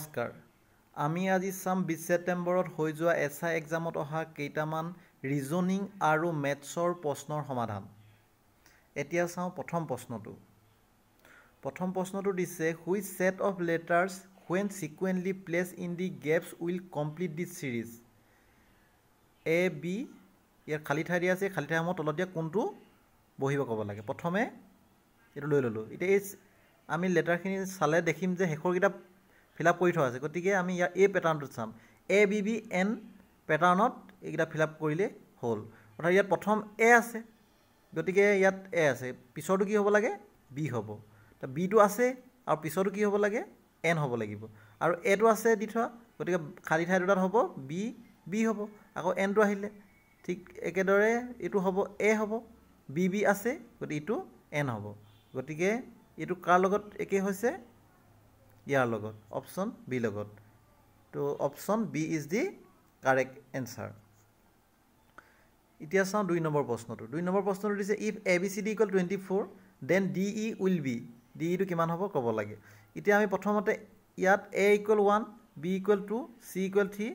নমস্কাৰ আমি আজি চাম বিছ ছেপ্টেম্বৰত হৈ যোৱা এছ আই এক্সামত অহা কেইটামান ৰিজনিং আৰু মেথছৰ প্ৰশ্নৰ সমাধান এতিয়া চাওঁ প্ৰথম প্ৰশ্নটো প্ৰথম প্ৰশ্নটো দিছে which set of letters when sequentially placed in the gaps will complete this series A B ইয়াৰ খালী ঠাই দিয়া আছে এই খালী ঠাইসমূহ তলত দিয়া কোনটো বহিব ক'ব লাগে প্ৰথমে এইটো লৈ ল'লোঁ এতিয়া এই আমি লেটাৰখিনি চালে দেখিম যে শেষৰকেইটা ফিল আপ কৰি থোৱা আছে গতিকে আমি ইয়াৰ এই পেটাৰ্ণটোত same A B B N পেটাৰ্ণত এইকেইটা ফিল আপ কৰিলে হ'ল অৰ্থাৎ ইয়াত প্ৰথম এ আছে গতিকে ইয়াত এ আছে পিছৰটো কি হ'ব লাগে বি হ'ব বিটো আছে আৰু পিছৰটো কি হ'ব লাগে এন হ'ব লাগিব আৰু এটো আছে দি থোৱা গতিকে খালী ঠাই দুটাত হ'ব বি বি হ'ব আকৌ এনটো আহিলে ঠিক একেদৰে এইটো হ'ব এ হ'ব বি বি আছে গতিকে ইটো এন হ'ব গতিকে এইটো কাৰ লগত একেই হৈছে ইয়াৰ লগত অপশ্যন বি লগত তো option B is the correct answer এতিয়া চাওঁ দুই নম্বৰ প্ৰশ্নটো দুই নম্বৰ প্ৰশ্নটো দিছে if A B C D equal twenty four then D E will be D ইটো কিমান হ'ব ক'ব লাগে এতিয়া আমি প্ৰথমতে ইয়াত A equal one B equal two C equal three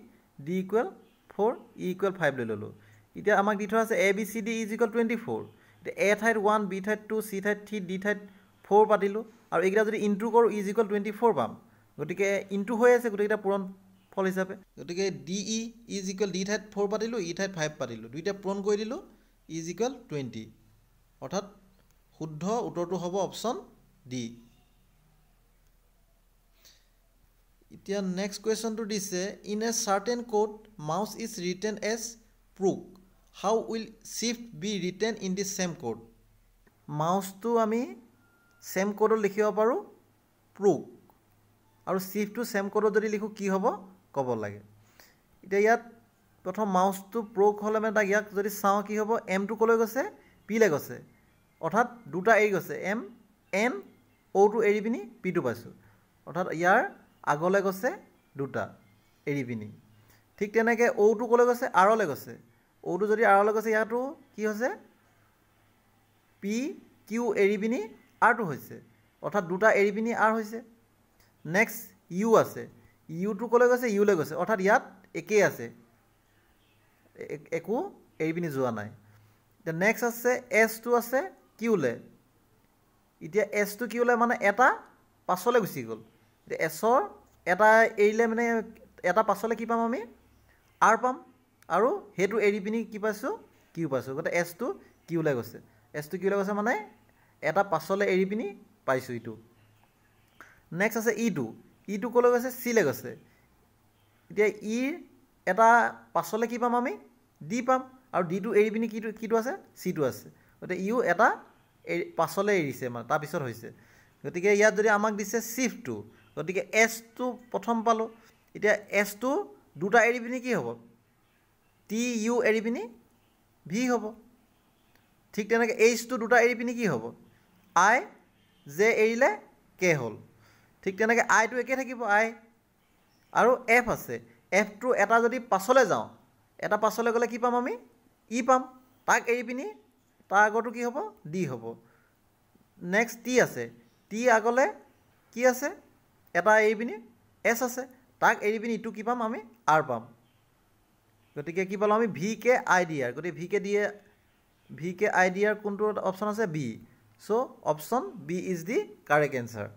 D equal four E equal five লৈ ল'লোঁ এতিয়া আমাক দি থোৱা আছে A B C D is equal twenty four এতিয়া এ ঠাইত ওৱান বি ঠাইত টু চি ঠাইত থ্ৰী ডি ঠাইত ফ'ৰ পাতিলোঁ আৰু এইকেইটা যদি ইনটু কৰোঁ ইজ ইকুৱেল টুৱেণ্টি ফ'ৰ পাম গতিকে ইনটু হৈ আছে গোটেইকেইটা পূৰণ ফল হিচাপে গতিকে D E is equal D ঠাইত ফ'ৰ পাতিলোঁ ই e ঠাইত ফাইভ পাতিলোঁ দুইটা পূৰণ কৰি দিলোঁ ইজ ইকুৱেল টুৱেণ্টি অৰ্থাৎ শুদ্ধ উত্তৰটো হ'ব অপশ্যন ডি এতিয়া নেক্সট কুৱেশ্যনটো দিছে in a certain code mouse is written as প্ৰুক how will shift be written in the same code মাউচটো আমি চেম কোডত লিখিব পাৰোঁ প্ৰুক আৰু চিফ্টটো চেম কোডত যদি লিখোঁ কি হ'ব ক'ব লাগে এতিয়া ইয়াত প্ৰথম মাউচটো প্ৰুক হ'লে মানে তাক ইয়াক যদি চাওঁ কি হ'ব এমটো ক'লৈ গৈছে পিলৈ গৈছে অৰ্থাৎ দুটা এৰি গৈছে এম এন অ'টো এৰি পিনি পিটো পাইছোঁ অৰ্থাৎ ইয়াৰ আগলৈ গৈছে দুটা এৰি পিনি ঠিক তেনেকৈ ঔটো ক'লৈ গৈছে আঁৰলৈ গৈছে ঔটো যদি আঁৰলৈ গৈছে ইয়াতো কি হৈছে পি কিউ এৰি পিনি আৰটো হৈছে অৰ্থাৎ দুটা এৰি পিনি আৰ হৈছে নেক্সট ইউ আছে ইউটো ক'লৈ গৈছে ইউলৈ গৈছে অৰ্থাৎ ইয়াত একেই আছে একো এৰি পিনি যোৱা নাই এতিয়া নেক্সট আছে এছটো আছে কিউলৈ এতিয়া এছটো কিউলৈ মানে এটা পাছলৈ গুচি গ'ল এতিয়া এছৰ এটা এৰিলে মানে এটা পাছলৈ কি পাম আমি আৰ পাম আৰু সেইটো এৰি পিনি কি পাইছোঁ কিউ পাইছোঁ গতিকে এছটো কিউলৈ গৈছে এছটো কিউলৈ গৈছে মানে এটা পাছলৈ এৰি পিনি পাইছোঁ ইটো নেক্সট আছে ইটো ইটো ক'লৈ গৈছে চিলৈ গৈছে এতিয়া ইৰ এটা পাছলৈ কি পাম আমি ডি পাম আৰু ডিটো এৰি পিনি কিটো কিটো আছে চিটো আছে গতিকে ইও এটা এৰি পাছলৈ এৰিছে আমাৰ তাৰপিছত হৈছে গতিকে ইয়াত যদি আমাক দিছে চিফটো গতিকে এছটো প্ৰথম পালোঁ এতিয়া এছটো দুটা এৰি পিনি কি হ'ব টি ইউ এৰি পিনি ভি হ'ব ঠিক তেনেকৈ এইচটো দুটা এৰি পিনি কি হ'ব আই জে এৰিলে কে হ'ল ঠিক তেনেকৈ আইটো একে থাকিব আই আৰু এফ আছে এফটো এটা যদি পাছলৈ যাওঁ এটা পাছলৈ গ'লে কি পাম আমি ই পাম তাক এৰি পিনি তাৰ আগতো কি হ'ব ডি হ'ব নেক্সট টি আছে টি আগলৈ কি আছে এটা এৰি পিনি এছ আছে তাক এৰি পিনি ইটো কি পাম আমি আৰ পাম গতিকে কি পালোঁ আমি V K I D R গতিকে V K D A V K I D R কোনটো অপশ্যন আছে B so' option B is the correct answer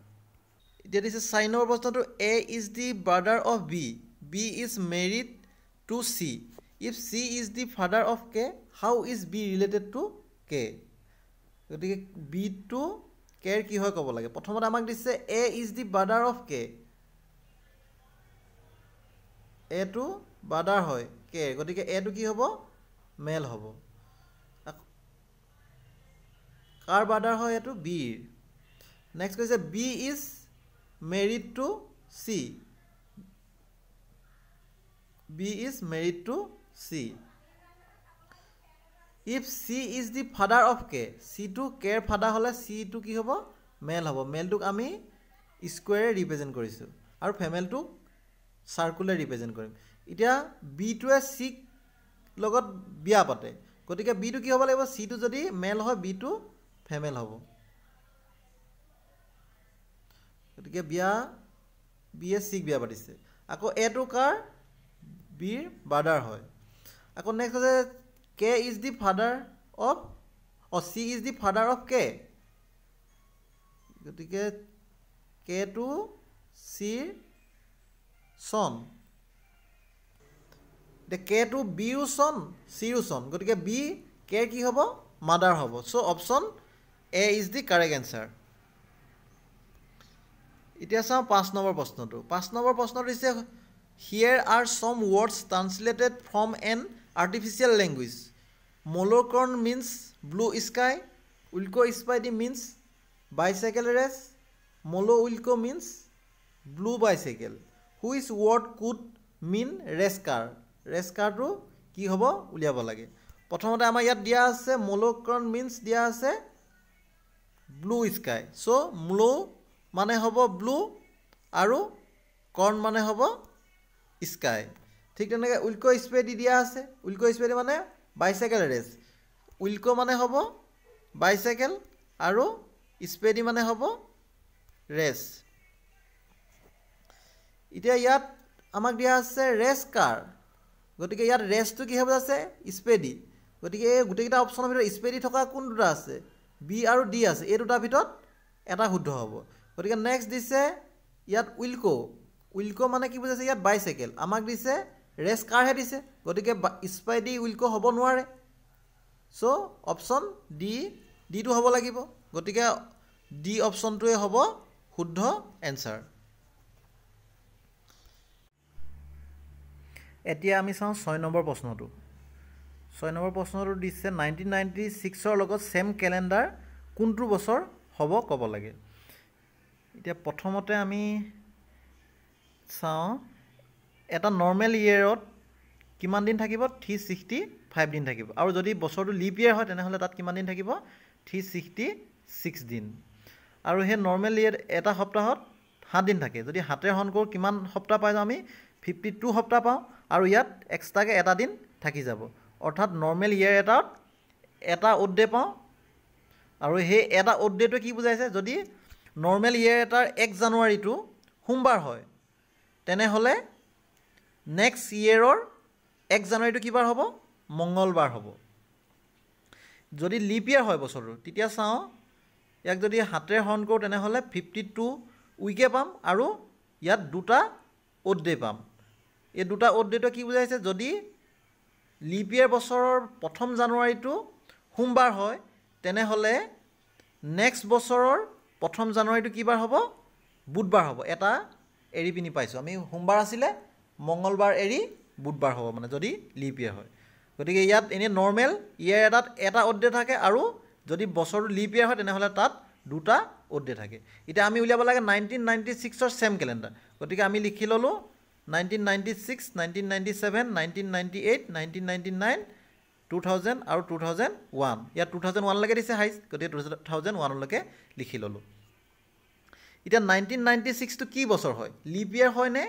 এতিয়া দিছে চাইনৰ প্ৰশ্নটো A is the brother of B B is married to C if C is the father of K how is B related to K গতিকে B two কেৰ কি হয় ক'ব লাগে প্ৰথমতে আমাক দিছে A is the brother of K A টো ব্ৰাদাৰ হয় কে গতিকে এ টো কি হ'ব মেল হ'ব কাৰ ব্ৰাদাৰ হয় এইটো বিৰ নেক্সট কৈছে B is married to C B is married to C if C is the father of K C to কেৰ ফাদাৰ হ'লে চিটো কি হ'ব মেল হ'ব মেলটোক আমি স্কুৱেৰে ৰিপ্ৰেজেণ্ট কৰিছোঁ আৰু ফেমেলটোক চাৰ্কুলে ৰিপ্ৰেজেণ্ট কৰিম এতিয়া বিটোৱে চিক লগত বিয়া পাতে গতিকে বিটো কি হ'ব লাগিব চিটো যদি মেল হয় বিটো ফেমেল হ'ব গতিকে বিয়া বিয়ে চিক বিয়া পাতিছে আকৌ এটো কাৰ বিৰ ব্ৰাদাৰ হয় আকৌ নেক্সট আছে K is the father of oh' C is the father of K গতিকে কে টু চিৰ চন এতিয়া কে টু বিৰো চন চিৰো চন গতিকে বি কেৰ কি হ'ব মাদাৰ হ'ব so' option A is the correct answer এতিয়া চাওঁ পাঁচ নম্বৰ প্ৰশ্নটো পাঁচ নম্বৰ প্ৰশ্নটো হৈছে here are some words translated from an artificial language মলোকৰ্ণ মিনছ ব্লু স্কাই উইলকো স্পাইডি মিনছ বাইচাইকেল ৰেচ মলো উইলকো means blue bicycle which word could mean race car race কাৰটো কি হ'ব উলিয়াব লাগে প্ৰথমতে আমাৰ ইয়াত দিয়া আছে মলোকৰ্ণ মিনছ দিয়া আছে ব্লু স্কাই চ' ম্লো মানে হ'ব ব্লু আৰু কৰ্ণ মানে হ'ব স্কাই ঠিক তেনেকৈ উইল্কো স্প্ৰেডি দিয়া আছে উইল্কো স্প্ৰেডি মানে বাইচাইকেল ৰেচ উইলক' মানে হ'ব বাইচাইকেল আৰু স্প্ৰেডি মানে হ'ব ৰেচ এতিয়া ইয়াত আমাক দিয়া আছে ৰেচ কাৰ গতিকে ইয়াত ৰেচটো কি হ'ব আছে স্প্ৰেডি গতিকে এই গোটেইকেইটা অপশ্যনৰ ভিতৰত স্প্ৰেডি থকা কোন দুটা আছে বি আৰু ডি আছে এই দুটাৰ ভিতৰত এটা শুদ্ধ হ'ব গতিকে নেক্সট দিছে ইয়াত উইলক' উইলক' মানে কি বুজাইছে ইয়াত বাইচাইকেল আমাক দিছে ৰেচ কাৰহে দিছে গতিকে স্পাইডি উইলক' হ'ব নোৱাৰে চ' অপশ্যন ডি ডিটো হ'ব লাগিব গতিকে ডি অপশ্যনটোৱে হ'ব শুদ্ধ এনচাৰ এতিয়া আমি চাওঁ ছয় নম্বৰ প্ৰশ্নটো ছয় নম্বৰ প্ৰশ্নটো দিছে নাইনটিন নাইণ্টি ছিক্সৰ লগত ছেম কেলেণ্ডাৰ কোনটো বছৰ হ'ব ক'ব লাগে এতিয়া প্ৰথমতে আমি চাওঁ এটা নৰ্মেল ইয়েৰত কিমান দিন থাকিব থ্ৰী ছিক্সটি ফাইভ দিন থাকিব আৰু যদি বছৰটো লিপ ইয়েৰ হয় তেনেহ'লে তাত কিমান দিন থাকিব থ্ৰী ছিক্সটি ছিক্স দিন আৰু সেই নৰ্মেল ইয়েৰ এটা সপ্তাহত সাত দিন থাকে যদি হাতেৰে হন কৰোঁ কিমান সপ্তাহ পাই যাওঁ আমি ফিফটি টু সপ্তাহ পাওঁ আৰু ইয়াত এক্সট্ৰাকৈ এটা দিন থাকি যাব অৰ্থাৎ নৰ্মেল ইয়েৰ এটাত এটা অ'ডে পাওঁ আৰু সেই এটা অ'ডেটোৱে কি বুজাইছে যদি নৰ্মেল ইয়েৰ এটাৰ এক জানুৱাৰীটো সোমবাৰ হয় তেনেহ'লে নেক্সট ইয়েৰৰ এক জানুৱাৰীটো কি বাৰ হ'ব মংগলবাৰ হ'ব যদি লিপ ইয়েৰ হয় বছৰটো তেতিয়া চাওঁ ইয়াক যদি হাতেৰে হৰণ কৰোঁ তেনেহ'লে ফিফটি টু উইকে পাম আৰু ইয়াত দুটা অ'ডে পাম এই দুটা অ'ডেটোৱে কি বুজাইছে যদি লিপ ইয়েৰ বছৰৰ প্ৰথম জানুৱাৰীটো সোমবাৰ হয় তেনেহ'লে নেক্সট বছৰৰ প্ৰথম জানুৱাৰীটো কি বাৰ হ'ব বুধবাৰ হ'ব এটা এৰি পিনি পাইছোঁ আমি সোমবাৰ আছিলে মঙলবাৰ এৰি বুধবাৰ হ'ব মানে যদি লিপ ইয়েৰ হয় গতিকে ইয়াত এনেই নৰ্মেল ইয়েৰ এটাত এটা অডে থাকে আৰু যদি বছৰটো লিপ ইয়েৰ হয় তেনেহ'লে তাত দুটা অডে থাকে এতিয়া আমি উলিয়াব লাগে নাইনটিন নাইণ্টি ছিক্সৰ ছেম কেলেণ্ডাৰ গতিকে আমি লিখি ল'লোঁ nineteen ninety six nineteen ninety seven nineteen ninety eight nineteen ninety nine two thousand আৰু টু থাউজেণ্ড ওৱান ইয়াত টু থাউজেণ্ড ওৱানলৈকে দিছে হাইজ গতিকে টু থাউজেণ্ড ওৱানলৈকে লিখি ল'লোঁ এতিয়া নাইনটিন নাইণ্টি ছিক্সটো কি বছৰ হয় লিপ ইয়েৰ হয়নে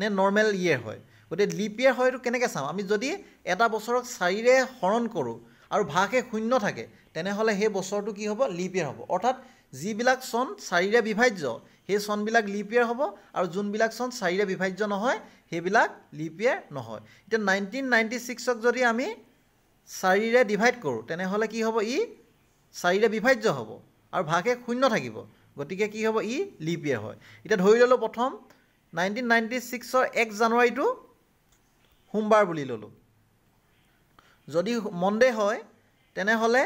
নে নৰ্মেল ইয়েৰ হয় গতিকে লিপ ইয়েৰ হয়তো কেনেকৈ চাওঁ আমি যদি এটা বছৰক চাৰিৰে হৰণ কৰোঁ আৰু ভাষে শূন্য থাকে তেনেহ'লে সেই বছৰটো কি হ'ব লিপ ইয়েৰ হ'ব অৰ্থাৎ যিবিলাক চন চাৰিৰে বিভাজ্য সেই চনবিলাক লিপ ইয়েৰ হ'ব আৰু যোনবিলাক চন চাৰিৰে বিভাজ্য নহয় সেইবিলাক লিপ ইয়েৰ নহয় এতিয়া নাইনটিন নাইণ্টি ছিক্সক যদি আমি চাৰিৰে ডিভাইড কৰোঁ তেনেহ'লে কি হ'ব ই চাৰিৰে বিভাজ্য হ'ব আৰু ভাগে শূন্য থাকিব গতিকে কি হ'ব ই লিপ ইয়েৰ হয় এতিয়া ধৰি ল'লোঁ প্ৰথম নাইনটিন নাইণ্টি ছিক্সৰ এক জানুৱাৰীটো সোমবাৰ বুলি ল'লোঁ যদি মনডে হয় তেনেহ'লে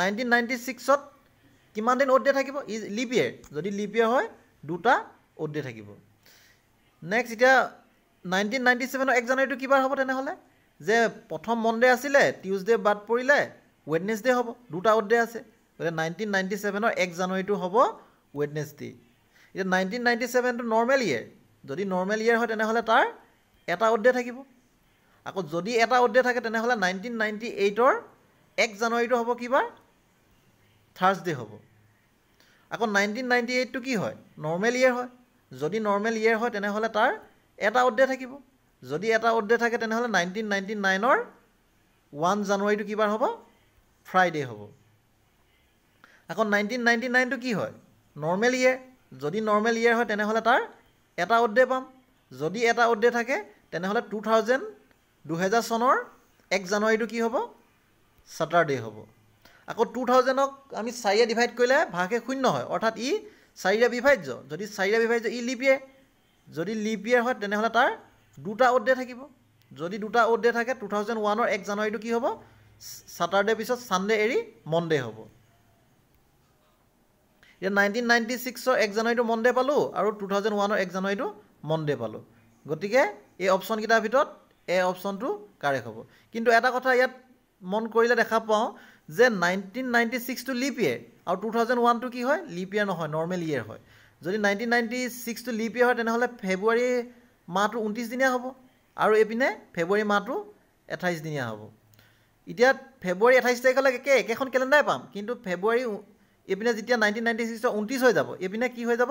নাইনটিন নাইণ্টি ছিক্সত কিমান দিন অ'ট ডে থাকিব ই লিপ ইয়েৰ যদি লিপ ইয়েৰ হয় দুটা অ'ড ডে থাকিব নেক্সট এতিয়া নাইনটিন নাইণ্টি ছেভেনৰ এক জানুৱাৰীটো কিবাৰ হ'ব তেনেহ'লে যে প্ৰথম মনডে আছিলে টিউজডে বাদ পৰিলে ৱেডনেছডে হ'ব দুটা অ'ড ডে আছে গতিকে নাইনটিন নাইণ্টি ছেভেনৰ এক জানুৱাৰীটো হ'ব ৱেডনেছ ডে এতিয়া নাইনটিন নাইণ্টি ছেভেনটো নৰ্মেল ইয়েৰ যদি নৰ্মেল ইয়েৰ হয় তেনেহ'লে তাৰ এটা অ'ড ডে থাকিব আকৌ যদি এটা অ'ড ডে থাকে তেনেহ'লে নাইনটিন নাইণ্টি এইটৰ এক জানুৱাৰীটো হ'ব কিবাৰ থাৰ্ছডে হ'ব আকৌ নাইনটিন নাইণ্টি এইটটো কি হয় নৰ্মেল ইয়েৰ হয় যদি নৰ্মেল ইয়েৰ হয় তেনেহ'লে তাৰ এটা অৰ্ডে থাকিব যদি এটা অৰ্ডে থাকে তেনেহ'লে নাইনটিন নাইণ্টি নাইনৰ ওৱান জানুৱাৰীটো কি বাৰ হ'ব ফ্ৰাইডে' হ'ব আকৌ নাইনটিন নাইণ্টি নাইনটো কি হয় নৰ্মেল ইয়েৰ যদি নৰ্মেল ইয়েৰ হয় তেনেহ'লে তাৰ এটা অৰ্ডে পাম যদি এটা অৰ্ডে থাকে তেনেহ'লে টু থাউজেণ্ড দুহেজাৰ চনৰ এক জানুৱাৰীটো কি হ'ব ছেটাৰডে' হ'ব আকৌ টু থাউজেণ্ডক আমি চাৰিয়ে ডিভাইড কৰিলে ভাগে শূন্য হয় অৰ্থাৎ ই চাৰিটা বিভাজ্য যদি চাৰিটা বিভাজ্য ই লিপ ইয়েৰ যদি লিপ ইয়েৰ হয় তেনেহ'লে তাৰ দুটা অ'ড থাকিব যদি দুটা অ'ড থাকে টু থাউজেণ্ড ওৱানৰ এক জানুৱাৰীটো কি হ'ব ছাটাৰডে পিছত ছানডে এৰি মনডে হ'ব এতিয়া নাইনটিন নাইণ্টি ছিক্সৰ এক জানুৱাৰীটো মনডে পালোঁ আৰু টু থাউজেণ্ড ওৱানৰ এক জানুৱাৰীটো মনডে পালোঁ গতিকে এই অপশ্যনকেইটাৰ ভিতৰত এ অপশ্যনটো কাৰেক্ট হ'ব কিন্তু এটা কথা ইয়াত মন কৰিলে দেখা পাওঁ যে নাইনটিন নাইণ্টি ছিক্সটো লিপ ইয়েৰ আৰু টু থাউজেণ্ড ওৱানটো কি হয় লিপ ইয়েৰ নহয় নৰ্মেল ইয়েৰ হয় যদি নাইনটিন নাইণ্টি ছিক্সটো লিপ ইয়েৰ হয় তেনেহ'লে ফেব্ৰুৱাৰী মাহটো ঊনত্ৰিছ দিনীয়া হ'ব আৰু এইপিনে ফেব্ৰুৱাৰী মাহটো আঠাইছ দিনীয়া হ'ব এতিয়া ফেব্ৰুৱাৰী আঠাইছ তাৰিখলৈ একে একেখন কেলেণ্ডাৰে পাম কিন্তু ফেব্ৰুৱাৰী এইপিনে যেতিয়া নাইনটিন নাইণ্টি ছিক্সৰ ঊনত্ৰিছ হৈ যাব এইপিনে কি হৈ যাব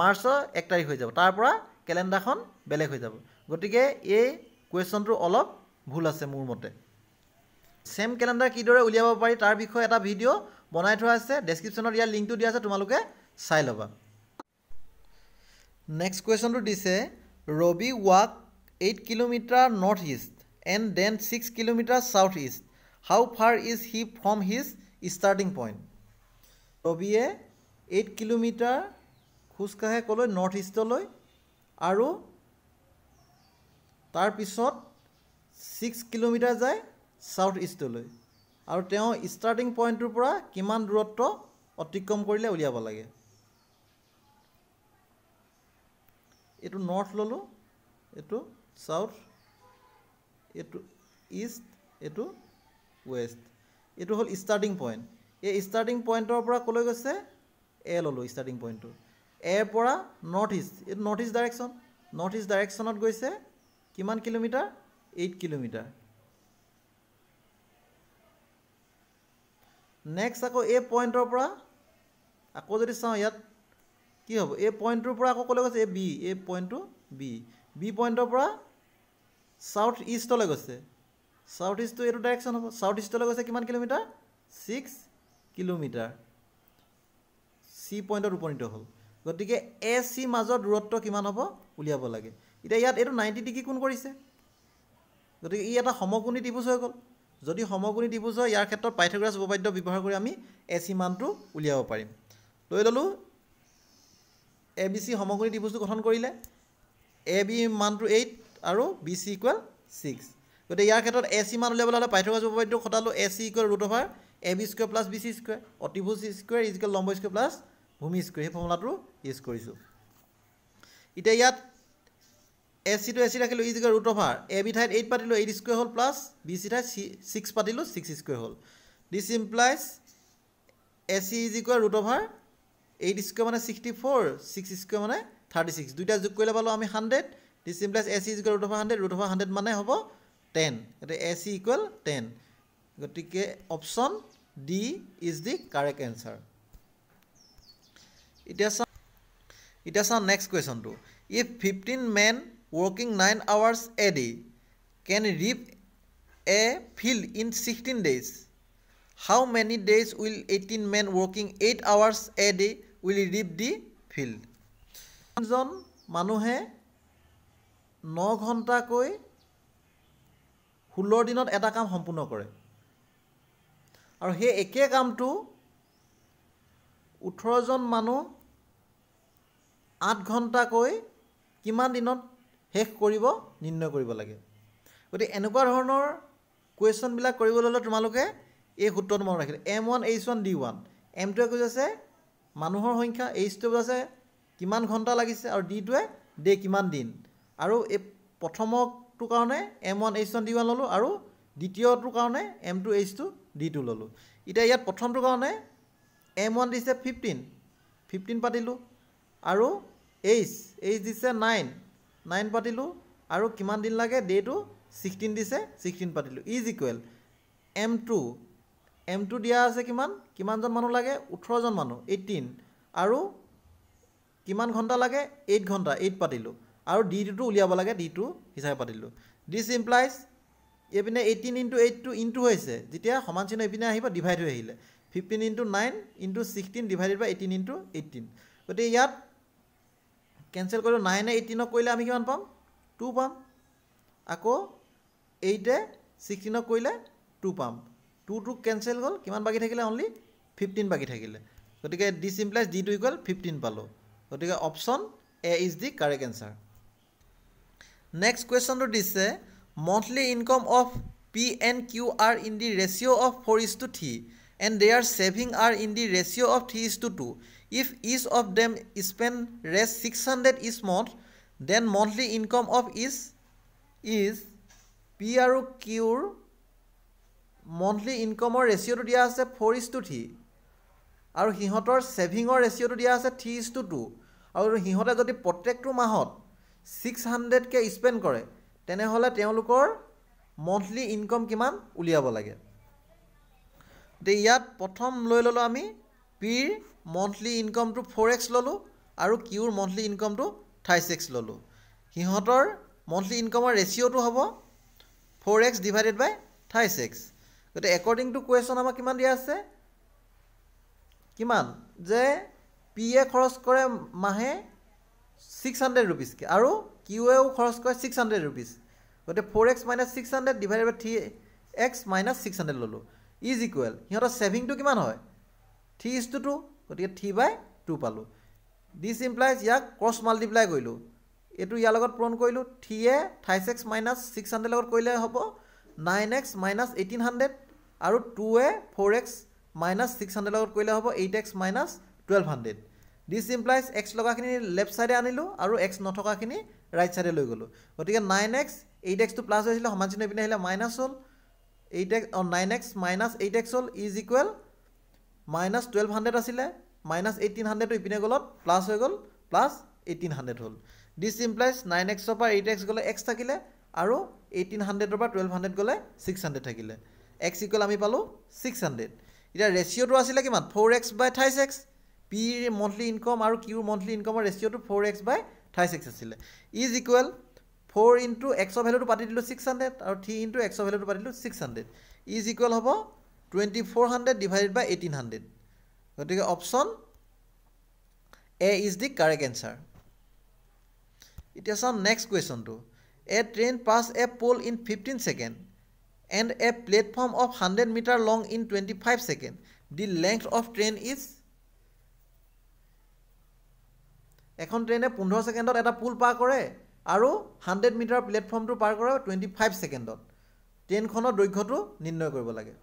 মাৰ্চৰ এক তাৰিখ হৈ যাব তাৰ পৰা কেলেণ্ডাৰখন বেলেগ হৈ যাব গতিকে এই কুৱেশ্যনটো অলপ ভুল আছে মোৰ মতে চেম কেলেণ্ডাৰ কিদৰে উলিয়াব পাৰি তাৰ বিষয়ে এটা ভিডিঅ' বনাই থোৱা আছে ডেছক্ৰিপশ্যনত ইয়াৰ লিংকটো দিয়া আছে তোমালোকে চাই ল'বা নেক্সট কুৱেশ্যনটো দিছে Rabi walk eight kilometre north east and then six kilometre south east how far is he from his starting point ৰবিয়ে এইট কিলোমিটাৰ খোজকাঢ়ে ক'লৈ নৰ্থ ইষ্টলৈ আৰু তাৰপিছত ছিক্স কিলোমিটাৰ যায় ছাউথ ইষ্টলৈ আৰু তেওঁ ষ্টাৰ্টিং পইণ্টটোৰ পৰা কিমান দূৰত্ব অতিক্ৰম কৰিলে উলিয়াব লাগে এইটো নৰ্থ ল'লোঁ এইটো ছাউথ এইটো ইষ্ট এইটো ৱেষ্ট এইটো হ'ল ষ্টাৰ্টিং পইণ্ট এই ষ্টাৰ্টিং পইণ্টৰ পৰা ক'লৈ গৈছে এ ল'লোঁ ষ্টাৰ্টিং পইণ্টটো এৰ পৰা নৰ্থ ইষ্ট এইটো north east direction north east ডাইৰেকশ্যনত গৈছে কিমান কিলোমিটাৰ এইট কিলোমিটাৰ নেক্সট আকৌ এই পইণ্টৰ পৰা আকৌ যদি চাওঁ ইয়াত কি হ'ব এই পইণ্টটোৰ পৰা আকৌ ক'লৈ গৈছে এ বি এই পইণ্টটো বি বি পইণ্টৰ পৰা ছাউথ ইষ্টলৈ গৈছে ছাউথ ইষ্টটো এইটো ডাইৰেকশ্যন হ'ব ছাউথ ইষ্টলৈ গৈছে কিমান কিলোমিটাৰ ছিক্স কিলোমিটাৰ চি পইণ্টত উপনীত হ'ল গতিকে এ চি মাজৰ দূৰত্ব কিমান হ'ব উলিয়াব লাগে এতিয়া ইয়াত এইটো নাইণ্টি ডিগ্ৰী কোন কৰিছে গতিকে ই এটা সমকোণী ত্ৰিভুজ হৈ গ'ল যদি সমগুণী ত্ৰিভুজ হয় ইয়াৰ ক্ষেত্ৰত পাইথাগ্ৰাছ উপপাদ্য ব্যৱহাৰ কৰি আমি এ চি মানটো উলিয়াব পাৰিম লৈ ল'লোঁ এ বি চি সমগুণী ত্ৰিভুজটো গঠন কৰিলে এ বি মানটো এইট আৰু বি চি ইকুৱেল ছিক্স গতিকে ইয়াৰ ক্ষেত্ৰত এ চি মান উলিয়াবলৈ হ'লে পাইথাগ্ৰাছ উপপাদ্য খটালোঁ A C equal root over A B square plus B C square অতিভুজ স্কুৱেৰ ইজিকেল লম্ব স্কুৱেৰ প্লাছ ভূমি স্কুৱেৰ সেই ফৰ্মুলাটো ইউজ কৰিছোঁ এতিয়া ইয়াত এ চিটো এ চি ৰাখিলোঁ is equal root over A B ঠাইত এইট পাতিলোঁ এইট স্কুৱেৰ হ'ল প্লাছ বি চি ঠাইত ছিক্স পাতিলোঁ ছিক্স স্কুৱেৰ হ'ল this implies A C is equal root over eight square মানে ছিক্সটি ফ'ৰ ছিক্স স্কুৱেৰ মানে thirty six দুইটা যোগ কৰিলে পালোঁ আমি hundred this implies A C is equal root over hundred root over hundred মানে হ'ব টেন গতিকে এ চি ইকুৱেল টেন গতিকে option D is the correct answer এতিয়া চাওঁ এতিয়া চাওঁ নেক্সট কুৱেশ্যনটো if fifteen men working nine hours a day can reap a field in sixteen days how many days will eighteen men working eight hours a day will reap the ফিল্ডজন মানুহে ন ঘণ্টাকৈ ষোল্লৰ দিনত এটা কাম সম্পূৰ্ণ কৰে আৰু সেই একে কামটো ওঠৰজন মানুহ আঠ ঘণ্টাকৈ কিমান দিনত শেষ কৰিব নিৰ্ণয় কৰিব লাগে গতিকে এনেকুৱা ধৰণৰ কুৱেশ্যনবিলাক কৰিবলৈ হ'লে তোমালোকে এই সূত্ৰটো মনত ৰাখিলে M one H one D one M টুৱে কৈ আছে মানুহৰ সংখ্যা এইচ টুৱে আছে কিমান ঘণ্টা লাগিছে আৰু ডি টুৱে ডে কিমান দিন আৰু এই প্ৰথমটোৰ কাৰণে M one H one D one ল'লোঁ আৰু দ্বিতীয়টোৰ কাৰণে M two H two D two ল'লোঁ এতিয়া ইয়াত প্ৰথমটোৰ কাৰণে এম ওৱান দিছে ফিফটিন ফিফটিন পাতিলোঁ আৰু এইচ এইচ দিছে নাইন নাইন পাতিলোঁ আৰু কিমান দিন লাগে ডেটো ছিক্সটিন দিছে ছিক্সটিন পাতিলোঁ is equal M two M two দিয়া আছে কিমান কিমানজন মানুহ লাগে ওঠৰজন মানুহ এইটিন আৰু কিমান ঘণ্টা লাগে এইট ঘণ্টা এইট পাতিলোঁ আৰু ডি টুটো উলিয়াব লাগে ডি টু হিচাপে পাতিলোঁ ডিছ ইমপ্লাইজ এইপিনে এইটিন ইনটু এইটটো ইনটু হৈছে যেতিয়া সমান চিহ্ন এইপিনে আহিব ডিভাইড হৈ আহিলে fifteen into nine into sixteen divided by eighteen into eighteen গতিকে ইয়াত কেনচেল কৰিলোঁ নাইনে এইটিনক কৰিলে আমি কিমান পাম টু পাম আকৌ এইটে ছিক্সটিনক কৰিলে টু পাম টু টুটোক কেনচেল গ'ল কিমান বাকী থাকিলে অনলি ফিফটিন বাকী থাকিলে গতিকে this implies D two equal fifteen পালোঁ গতিকে option A is the correct answer next কুৱেশ্যনটো দিছে monthly income of P and Q are in the ratio' of four is to three and they are saving are in the ratio' of three is to two if each of them spend rest 600 each month then monthly income of each is p aru q monthly income or ratio to dia ase 4 is to 3 aru hihotor saving or ratio to dia ase 3 is to 2 aru hihote jodi protect to mahot 600 ke spend kore tene hole teolukor monthly income kiman uliabo lage de yat prothom loi lolo ami পিৰ monthly ইনকমটো four X ল'লোঁ আৰু কিউৰ monthly ইনকমটো thirty six ল'লোঁ সিহঁতৰ monthly ইনকমৰ ৰেচিঅ'টো হ'ব four X divided by thirty six গতিকে একৰ্ডিং টু কুৱেশ্যন আমাক কিমান দিয়া আছে কিমান যে পি এ খৰচ কৰে মাহে ছিক্স হাণ্ড্ৰেড ৰুপিজকৈ আৰু কিউ এও খৰচ কৰে ছিক্স হাণ্ড্ৰেড ৰুপিজ গতিকে four X minus six hundred divided by three X minus six hundred ল'লোঁ ইজ ইকুৱেল সিহঁতৰ ছেভিংটো কিমান হয় থ্ৰী ইজ টু টু গতিকে থ্ৰী বাই টু পালোঁ ডিছ ইমপ্লাইজ ইয়াক ক্ৰছ মাল্টিপ্লাই কৰিলোঁ এইটো ইয়াৰ লগত পূৰণ কৰিলোঁ থ্ৰীয়ে thrice X minus six hundred লগত কৰিলে হ'ব nine X minus eighteen hundred আৰু টুৱে four X minus six hundred লগত কৰিলে হ'ব eight x minus twelve hundred this implies X লগাখিনি লেফ্ট ছাইডে আনিলোঁ আৰু এক্স নথকাখিনি ৰাইট ছাইডে লৈ গ'লোঁ গতিকে নাইন এক্স এইট এক্সটো প্লাছ হৈছিলে সমান চিহ্ন পিনে আহিলে মাইনাছ হ'ল eight X uh nine X minus eight X হ'ল is equal minus twelve hundred আছিলে মাইনাছ এইটিন হাণ্ড্ৰেডটো ইপিনে গ'লত প্লাছ হৈ গ'ল প্লাছ এইটিন হাণ্ড্ৰেড হ'ল ডিছ ইমপ্লাইজ নাইন এক্সৰ পৰা এইট এক্স গ'লে এক্স থাকিলে আৰু এইটিন হাণ্ড্ৰেডৰ পৰা টুৱেল্ভ হাণ্ড্ৰেড গ'লে ছিক্স হাণ্ড্ৰেড থাকিলে এক্স ইকুৱেল আমি পালোঁ ছিক্স হাণ্ড্ৰেড এতিয়া ৰেচিঅ'টো আছিলে কিমান four x by thrice X পিৰ মন্থলি ইনকম আৰু কিউৰ মন্থলি ইনকামৰ ৰেচিঅ'টো four x by thrice X আছিলে ইজ ইকুৱেল ফ'ৰ ইনটু এক্সৰ ভেলুটো পাতি দিলোঁ ছিক্স হাণ্ড্ৰেড আৰু থ্ৰী ইনটু এক্সৰ ভেলুটো পাতিলোঁ ছিক্স হাণ্ড্ৰেড ইজ ইকুৱেল হ'ব twenty four hundred divided by eighteen hundred গতিকে option A is the correct answer এতিয়া চাওঁ নেক্সট কুৱেশ্যনটো A train pass a pole in fifteen second and a platform of hundred metre long in twenty five second the length of train is এখন ট্ৰেইনে পোন্ধৰ ছেকেণ্ডত এটা পুল পাৰ কৰে আৰু হাণ্ড্ৰেড মিটাৰ প্লেটফৰ্মটো পাৰ কৰে টুৱেণ্টি ফাইভ ছেকেণ্ডত ট্ৰেইনখনৰ দৈৰ্ঘ্যটো নিৰ্ণয় কৰিব লাগে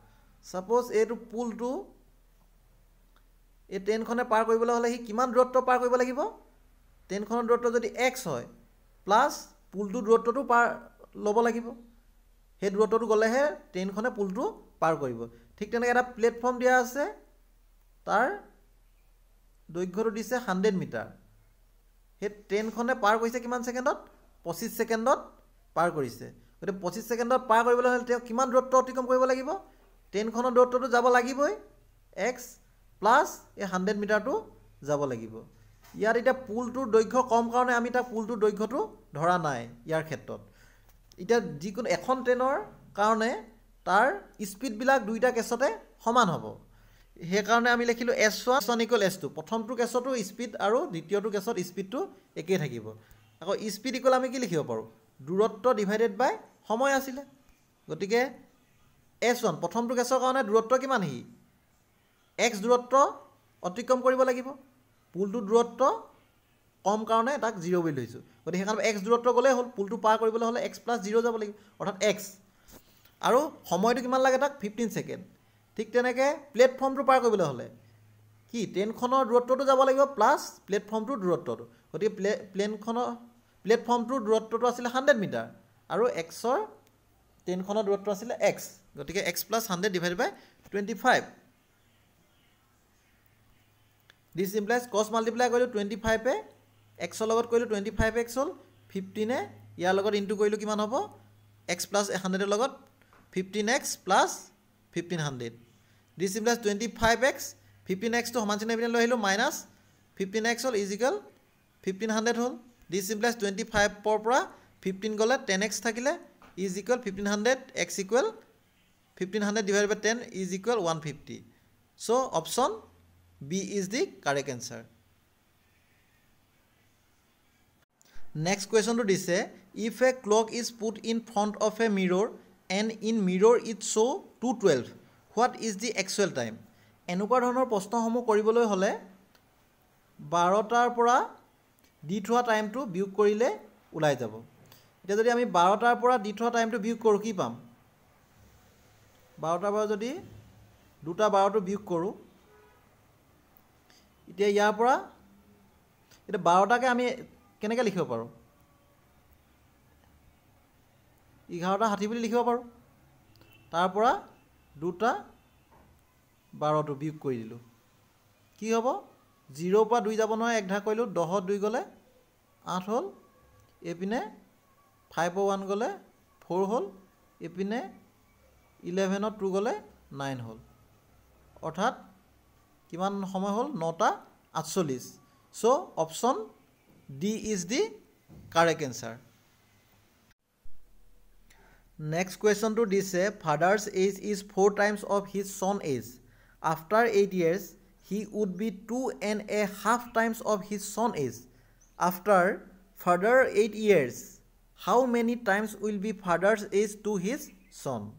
ছাপ'জ এইটো পুলটো এই টেনখনে পাৰ কৰিবলৈ হ'লে সি কিমান দূৰত্ব পাৰ কৰিব লাগিব টেনখনৰ দূৰত্ব যদি এক্স হয় প্লাছ পুলটোৰ দূৰত্বটো পাৰ ল'ব লাগিব সেই দূৰত্বটো গ'লেহে ট্ৰেইনখনে পুলটো পাৰ কৰিব ঠিক তেনেকৈ এটা প্লেটফৰ্ম দিয়া আছে তাৰ দৈৰ্ঘ্যটো দিছে হাণ্ড্ৰেড মিটাৰ সেই ট্ৰেইনখনে পাৰ কৰিছে কিমান ছেকেণ্ডত পঁচিছ ছেকেণ্ডত পাৰ কৰিছে গতিকে পঁচিছ ছেকেণ্ডত পাৰ কৰিবলৈ হ'লে তেওঁ কিমান দূৰত্ব অতিক্ৰম কৰিব লাগিব ট্ৰেইনখনৰ দূৰত্বটো যাব লাগিবই এক্স প্লাছ এই হাণ্ড্ৰেড মিটাৰটো যাব লাগিব ইয়াত এতিয়া পুলটোৰ দৈৰ্ঘ্য কম কাৰণে আমি তাক পুলটোৰ দৈৰ্ঘ্যটো ধৰা নাই ইয়াৰ ক্ষেত্ৰত এতিয়া যিকোনো এখন ট্ৰেইনৰ কাৰণে তাৰ স্পীডবিলাক দুইটা কেছতে সমান হ'ব সেইকাৰণে আমি লিখিলোঁ এছ ওৱান চনিকল এছ টু প্ৰথমটো কেছতো স্পীড আৰু দ্বিতীয়টো কেছত স্পীডটো একেই থাকিব আকৌ স্পীড ইকুৱেল আমি কি লিখিব পাৰোঁ দূৰত্ব ডিভাইডেড বাই সময় আছিলে গতিকে এছ ওৱান প্ৰথমটো গেছৰ কাৰণে দূৰত্ব কিমান সি এক্স দূৰত্ব অতিক্ৰম কৰিব লাগিব পুলটোৰ দূৰত্ব কম কাৰণে তাক জিৰ' বুলি লৈছোঁ গতিকে সেইকাৰণে এক্স দূৰত্ব গ'লেই হ'ল পুলটো পাৰ কৰিবলৈ হ'লে এক্স প্লাছ জিৰ' যাব লাগিব অৰ্থাৎ এক্স আৰু সময়টো কিমান লাগে তাক ফিফটিন ছেকেণ্ড ঠিক তেনেকৈ প্লেটফৰ্মটো পাৰ কৰিবলৈ হ'লে কি ট্ৰেইনখনৰ দূৰত্বটো যাব লাগিব প্লাছ প্লেটফৰ্মটোৰ দূৰত্বটো গতিকে প্লে প্লেনখনৰ প্লেটফৰ্মটোৰ দূৰত্বটো আছিলে হাণ্ড্ৰেড মিটাৰ আৰু এক্সৰ ট্ৰেইনখনৰ দূৰত্ব আছিলে এক্স গতিকে X plus hundred divide by twenty five this implies কষ্ট মাল্টিপ্লাই কৰিলোঁ টুৱেণ্টি ফাইভে এক্সৰ লগত কৰিলোঁ টুৱেণ্টি ফাইভ এক্স হ'ল ফিফটিনে ইয়াৰ লগত ইনটু কৰিলোঁ কিমান হ'ব এক্স প্লাছ হাণ্ড্ৰেডৰ লগত fifteen x plus fifteen hundred this implies twenty five x fifteen এক্সটো সমান চিনে পিনে লৈ আহিলোঁ মাইনাছ ফিফটিন এক্স হ'ল ইজিকেল ফিফটিন হাণ্ড্ৰেড হ'ল ডিছ ইমপ্লাইজ টুৱেণ্টি ফাইভৰ পৰা ফিফটিন গ'লে টেন এক্স থাকিলে is equal fifteen hundred x equal fifteen hundred divide by ten is equal one fifty so' option B is the correct answer next কুৱেশ্যনটো দিছে if a clock is put in front of a mirror and in mirror it show' two twelve what is the actual time এনেকুৱা ধৰণৰ প্ৰশ্নসমূহ কৰিবলৈ হ'লে বাৰটাৰ পৰা দি থোৱা টাইমটো বিয়োগ কৰিলে ওলাই যাব এতিয়া যদি আমি বাৰটাৰ পৰা দি থোৱা টাইমটো বিয়োগ কৰোঁ কি পাম বাৰটাৰ পৰা যদি দুটা বাৰটো বিয়োগ কৰোঁ এতিয়া ইয়াৰ পৰা এতিয়া বাৰটাকে আমি কেনেকৈ লিখিব পাৰোঁ এঘাৰটা ষাঠি বুলি লিখিব পাৰোঁ তাৰ পৰা দুটা বাৰটো বিয়োগ কৰি দিলোঁ কি হ'ব জিৰ' পৰা দুই যাব নহয় একধাক কৰিলোঁ দহত দুই গ'লে আঠ হ'ল এইপিনে ফাইভৰ ওৱান গ'লে ফ'ৰ হ'ল এইপিনে ইলেভেনত টু গ'লে নাইন হ'ল অৰ্থাৎ কিমান সময় হ'ল নটা আঠচল্লিছ so' option D is the correct answer next কুৱেশ্যনটো দিছে father's age is four times of his son age after eight years he would be two and a half times of his son age after further eight years how many times will be father's age to his son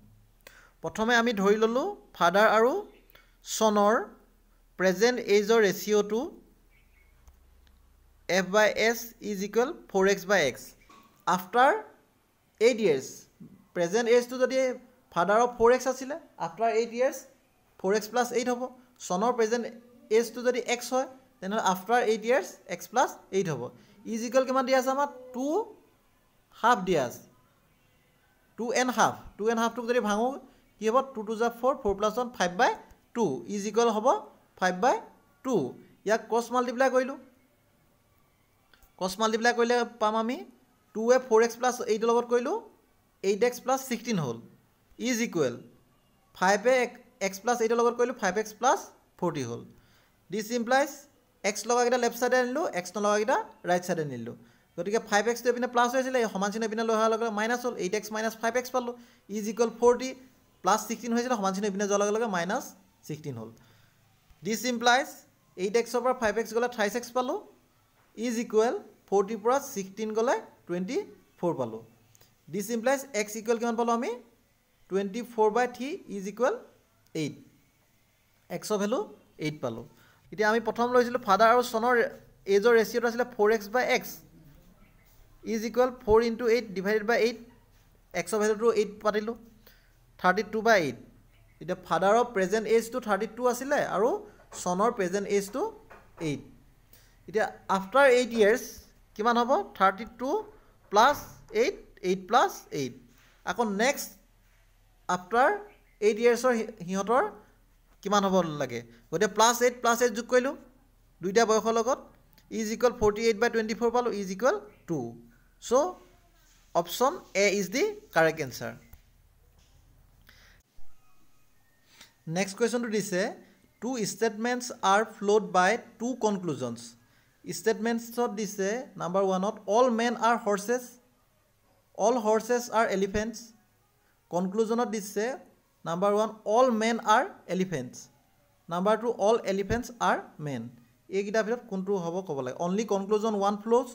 প্ৰথমে আমি ধৰি ল'লোঁ father আৰু চনৰ present এইজৰ ৰেচিঅ'টো F by S is equal four x by x after eight years present এইজটো যদি ফাদাৰৰ ফ'ৰ এক্স আছিলে after eight years four x plus eight হ'ব চনৰ প্ৰেজেণ্ট এইজটো যদি এক্স হয় তেনেহ'লে after eight years x plus eight হ'ব ইজ ইকুৱেল কিমান দিয়া আছে আমাৰ টু হাফ দিয়া আছে two and half two and হাফটোক যদি ভাঙো কি হ'ব টু টু জা four four plus one five by two is equal হ'ব ফাইভ বাই টু ইয়াক কচ মাল্টিপ্লাই কৰিলোঁ কচ মাল্টিপ্লাই কৰিলে পাম আমি টুৱে ফ'ৰ এক্স প্লাছ এইটৰ লগত কৰিলোঁ এইট এক্স প্লাছ ছিক্সটিন হ'ল ইজ ইকুৱেল ফাইভ এ এক্স প্লাছ এইটৰ লগত কৰিলোঁ ফাইভ এক্স প্লাছ ফৰ্টি হ'ল ডিছ ইমপ্লাইজ এক্স লগাকেইটা লেফ্ট ছাইডে আনিলোঁ এক্স নলগাকেইটা ৰাইট ছাইডে নিলোঁ গতিকে ফাইভ এক্সটো এইপিনে প্লাছ হৈ আছিলে এই সমান চিন এইপিনে লৈ অহাৰ লগে লগে মাইনাছ হ'ল eight x minus five x পালোঁ is equal forty plus sixteen হৈছিলে সমান চিহ্ন ইপিনে যোৱাৰ লগে লগে মাইনাছ ছিক্সটিন হ'ল ডিচ ইমপ্লাইজ এইট এক্সৰ পৰা ফাইভ এক্স গ'লে থ্ৰাইছ এক্স পালোঁ ইজ ইকুৱেল ফৰ্টিৰ পৰা ছিক্সটিন গ'লে টুৱেণ্টি ফ'ৰ পালোঁ ডিচ ইমপ্লাইজ এক্স ইকুৱেল কিমান পালোঁ আমি twenty four by three is equal eight এক্সৰ ভেলু এইট পালোঁ এতিয়া আমি প্ৰথম লৈছিলোঁ ফাদাৰ আৰু চনৰ এজৰ ৰেচিঅ'টো আছিলে four x by x is equal four into eight divided by eight এক্সৰ ভেলুটো এইট পাতিলোঁ থাৰ্টি টু বাই এইট এতিয়া ফাদাৰৰ প্ৰেজেণ্ট এজটো থাৰ্টি টু আছিলে আৰু চনৰ প্ৰেজেণ্ট এজটো এইট এতিয়া আফটাৰ এইট ইয়েৰ্ছ কিমান হ'ব thirty two plus eight eight plus eight আকৌ নেক্সট আফটাৰ এইট ইয়েৰ্ছৰ সিহঁতৰ কিমান হ'ব লাগে গতিকে প্লাছ এইট প্লাছ এইট যোগ কৰিলোঁ দুইটা বয়সৰ লগত is equal forty eight by twenty four পালোঁ is equal two so' option A is the correct answer next কুৱেশ্যনটো দিছে two statements are followed by two conclusions ষ্টেটমেণ্টছত দিছে নাম্বাৰ ওৱানত all men are horses all horses are elephants কনক্লুজনত দিছে number one all men are elephants number two all elephants are men এইকেইটাৰ ভিতৰত কোনটো হ'ব ক'ব লাগে only conclusion one follows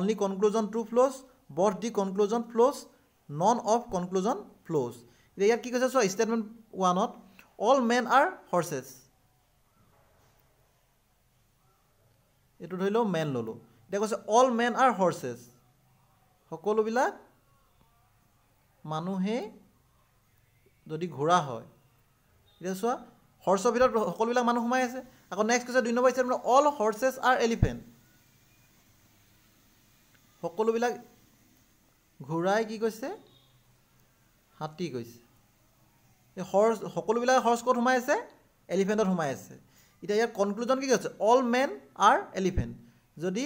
only conclusion two follows both the conclusion follows none of conclusion follows এতিয়া ইয়াত কি কৈছে চোৱা ষ্টেটমেণ্ট ওৱানত অল মেন আৰ হৰ্চেছ এইটো ধৰি লওক মেন ল'লোঁ এতিয়া কৈছে অল মেন আৰ হৰ্চেছ সকলোবিলাক মানুহে যদি ঘূৰা হয় এতিয়া চোৱা হৰ্চৰ ভিতৰত সকলোবিলাক মানুহ সোমাই আছে আকৌ নেক্সট কৈছে দুই নম্বৰ statement all horses are elephant সকলোবিলাক ঘূৰাই কি কৈছে হাতী কৈছে এই হৰ্চ সকলোবিলাক হৰ্চ ক'ত সোমাই আছে এলিফেণ্টত সোমাই আছে এতিয়া ইয়াৰ কনক্লুজন কি আছে অল মেন আৰ এলিফেণ্ট যদি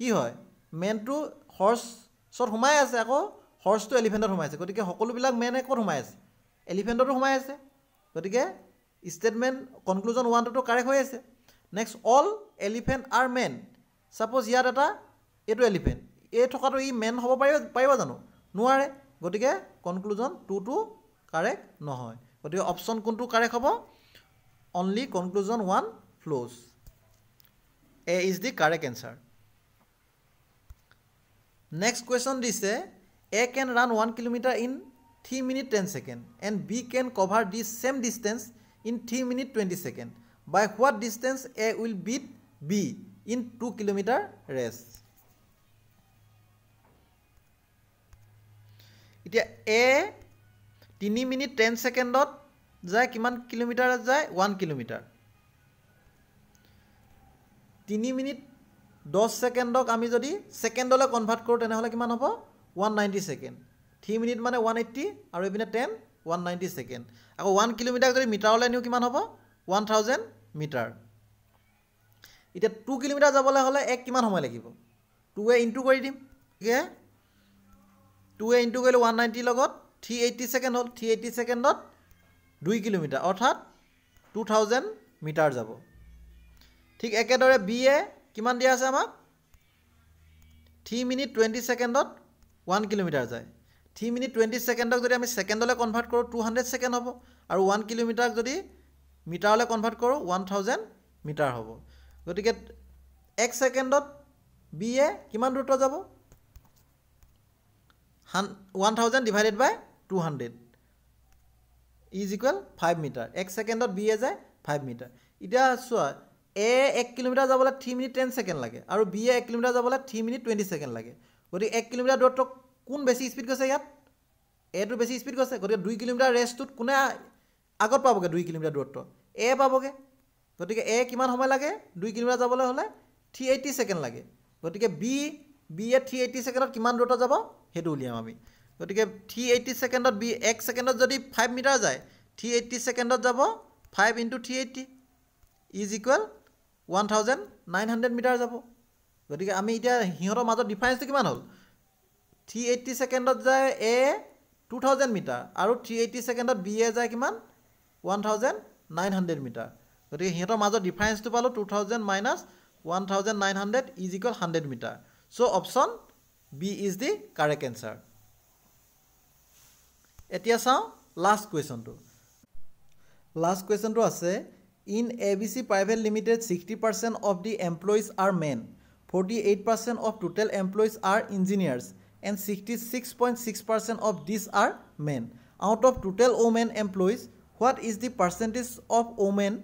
কি হয় মেনটো হৰ্চত সোমাই আছে আকৌ হৰ্চটো এলিফেণ্টত সোমাই আছে গতিকে সকলোবিলাক মেনে ক'ত সোমাই আছে এলিফেণ্টতো সোমাই আছে গতিকে ষ্টেটমেণ্ট কনক্লুজন ওৱানটোতো কাৰেক্ট হৈ আছে next all elephant are men suppose ইয়াত এটা এইটো এলিফেণ্ট এই থকাটো ই মেন হ'ব পাৰিব পাৰিব জানো নোৱাৰে গতিকে কনক্লুজন টু টু কাৰেক্ট নহয় গতিকে অপশ্যন কোনটো কাৰেক্ট হ'ব only conclusion one follows A is the correct answer next question দিছে A can run one kilometre in three minute ten second and B can cover the same distance in three minute twenty second by what distance A will beat B in two kilometre race এতিয়া A তিনি minute ten ছেকেণ্ডত যায় কিমান কিলোমিটাৰত যায় one kilometre তিনি minute দহ ছেকেণ্ডক আমি যদি ছেকেণ্ডলৈ কনভাৰ্ট কৰোঁ তেনেহ'লে কিমান হ'ব one ninety second three minute মানে ওৱান এইট্টি আৰু এইপিনে টেন ওৱান নাইণ্টি ছেকেণ্ড আকৌ ওৱান কিলোমিটাৰ যদি মিটাৰলৈ নিওঁ কিমান হ'ব ওৱান থাউজেণ্ড মিটাৰ এতিয়া টু কিলোমিটাৰ যাবলৈ হ'লে এক কিমান সময় লাগিব টুৱে ইনটু কৰি দিম গতিকে টুৱে ইণ্টু কৰিলোঁ ওৱান নাইণ্টিৰ লগত থ্ৰী এইটটি ছেকেণ্ড হ'ল থ্ৰী এইটটি ছেকেণ্ডত দুই কিলোমিটাৰ অৰ্থাৎ টু থাউজেণ্ড মিটাৰ যাব ঠিক একেদৰে বি এ কিমান দিয়া আছে আমাক থ্ৰী মিনিট টুৱেণ্টি ছেকেণ্ডত ওৱান কিলোমিটাৰ যায় থ্ৰী মিনিট টুৱেণ্টি ছেকেণ্ডক যদি আমি ছেকেণ্ডলৈ কনভাৰ্ট কৰোঁ টু হাণ্ড্ৰেড ছেকেণ্ড হ'ব আৰু ওৱান কিলোমিটাৰক যদি মিটাৰলৈ কনভাৰ্ট কৰোঁ ওৱান থাউজেণ্ড মিটাৰ হ'ব গতিকে এক ছেকেণ্ডত বি এ কিমান দূৰত্ব যাব হান one thousand divided by two hundred is equal five metre এক ছেকেণ্ডত বিয়ে যায় ফাইভ মিটাৰ এতিয়া চোৱা এ এক কিলোমিটাৰ যাবলৈ থ্ৰী মিনিট টেন ছেকেণ্ড লাগে আৰু বিয়ে এক কিলোমিটাৰ যাবলৈ থ্ৰী মিনিট টুৱেণ্টি ছেকেণ্ড লাগে গতিকে এক কিলোমিটাৰ দূৰত্ব কোন বেছি স্পীড গৈছে ইয়াত এটো বেছি স্পীড গৈছে গতিকে দুই কিলোমিটাৰ ৰেচটোত কোনে আগত পাবগৈ দুই কিলোমিটাৰ দূৰত্ব এ পাবগৈ গতিকে এ কিমান সময় লাগে দুই কিলোমিটাৰ যাবলৈ হ'লে থ্ৰী এইটি ছেকেণ্ড লাগে গতিকে B B A three eighty ছেকেণ্ডত কিমান দূৰত্ব যাব সেইটো উলিয়াম আমি গতিকে থ্ৰী এইটটি ছেকেণ্ডত বি এক ছেকেণ্ডত যদি ফাইভ মিটাৰ যায় থ্ৰী এইটটি ছেকেণ্ডত যাব five into three eighty is equal one thousand nine hundred metre যাব গতিকে আমি এতিয়া সিহঁতৰ মাজত ডিফাৰেঞ্চটো কিমান হ'ল থ্ৰী এইটটি ছেকেণ্ডত যায় এ টু থাউজেণ্ড মিটাৰ আৰু থ্ৰী এইটটি ছেকেণ্ডত বি এ যায় কিমান one thousand nine hundred metre গতিকে সিহঁতৰ মাজত ডিফাৰেঞ্চটো পালোঁ two thousand minus one thousand nine hundred is equal hundred metre so' option B is the correct answer এতিয়া চাওঁ লাষ্ট কুৱেশ্যনটো লাষ্ট কুৱেশ্যনটো আছে in A B C private limited sixty percent of the employees are men forty eight percent of total employees are engineers and sixty six point six percent of this are men out of total women employees what is the percentage of women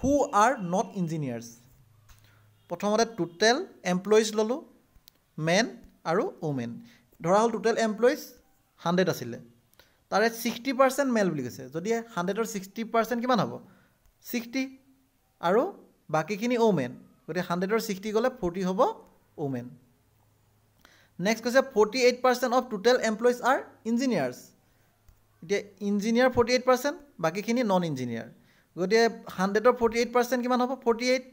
who are not engineers প্ৰথমতে total employees ল'লোঁ men আৰু women ধৰা হ'ল total employees hundred আছিলে তাৰে sixty percent মেল বুলি কৈছে যদি হাণ্ড্ৰেডৰ ছিক্সটি পাৰ্চেণ্ট কিমান হ'ব ছিক্সটি আৰু বাকীখিনি অ'মেন গতিকে হাণ্ড্ৰেডৰ ছিক্সটি গ'লে ফৰ্টি হ'ব অ'মেন নেক্সট কৈছে forty eight percent of total employees are engineers এতিয়া ইঞ্জিনিয়াৰ ফৰ্টি এইট পাৰ্চেণ্ট বাকীখিনি নন ইঞ্জিনিয়াৰ গতিকে হাণ্ড্ৰেডৰ ফৰ্টি এইট পাৰ্চেণ্ট কিমান হ'ব ফৰ্টি এইট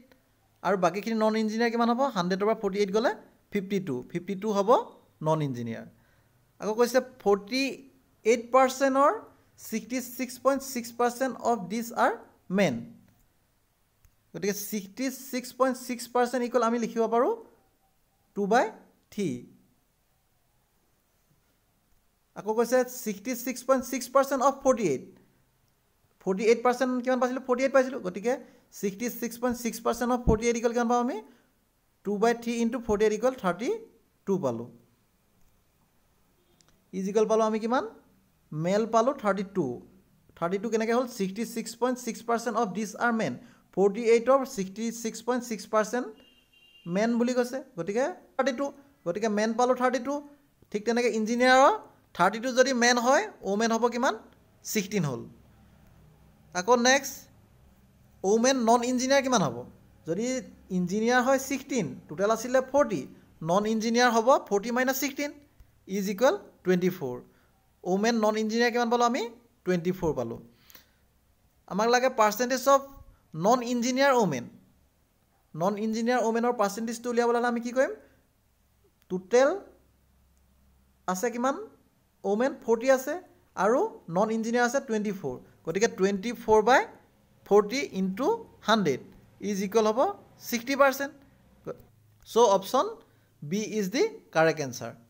আৰু বাকীখিনি নন ইঞ্জিনিয়াৰ কিমান হ'ব হাণ্ড্ৰেডৰ পৰা ফৰ্টি এইট গ'লে ফিফটি টু ফিফটি টু হ'ব নন ইঞ্জিনিয়াৰ আকৌ কৈছে ফৰ্টি এইট পাৰ্চেণ্টৰ sixty six point six percent of this are men গতিকে sixty six point six percent equal আমি লিখিব পাৰোঁ টু বাই থ্ৰী আকৌ কৈছে sixty six point six percent of forty eight forty eight percent কিমান পাইছিলোঁ forty eight পাইছিলোঁ গতিকে sixty six point six percent of forty eight equal কিমান পাওঁ আমি two by three into forty eight equal thirty two পালোঁ is equal পালোঁ আমি কিমান মেল পালোঁ থাৰ্টি টু থাৰ্টি টু কেনেকৈ হ'ল sixty six point six percent of this are men forty এইটৰ sixty six point six percent men বুলি কৈছে গতিকে থাৰ্টি টু গতিকে মেন পালোঁ থাৰ্টি টু ঠিক তেনেকৈ ইঞ্জিনিয়াৰৰ থাৰ্টি টু যদি মেন হয় ওমেন হ'ব কিমান ছিক্সটিন হ'ল আকৌ নেক্সট ওমেন নন ইঞ্জিনিয়াৰ কিমান হ'ব যদি ইঞ্জিনিয়াৰ হয় ছিক্সটিন টোটেল আছিলে ফৰ্টি নন ইঞ্জিনিয়াৰ হ'ব forty minus sixteen is equal twenty four women non engineer কিমান পালোঁ আমি টুৱেণ্টি ফ'ৰ পালোঁ আমাক লাগে percentage of non engineer women non engineer ওমেনৰ পাৰ্চেণ্টেজটো উলিয়াবলৈ হ'লে আমি কি কৰিম টোটেল আছে কিমান ওমেন ফৰ্টি আছে আৰু নন ইঞ্জিনিয়াৰ আছে টুৱেণ্টি ফ'ৰ গতিকে twenty four by forty into hundred is equal হ'ব sixty percent so' option B is the correct answer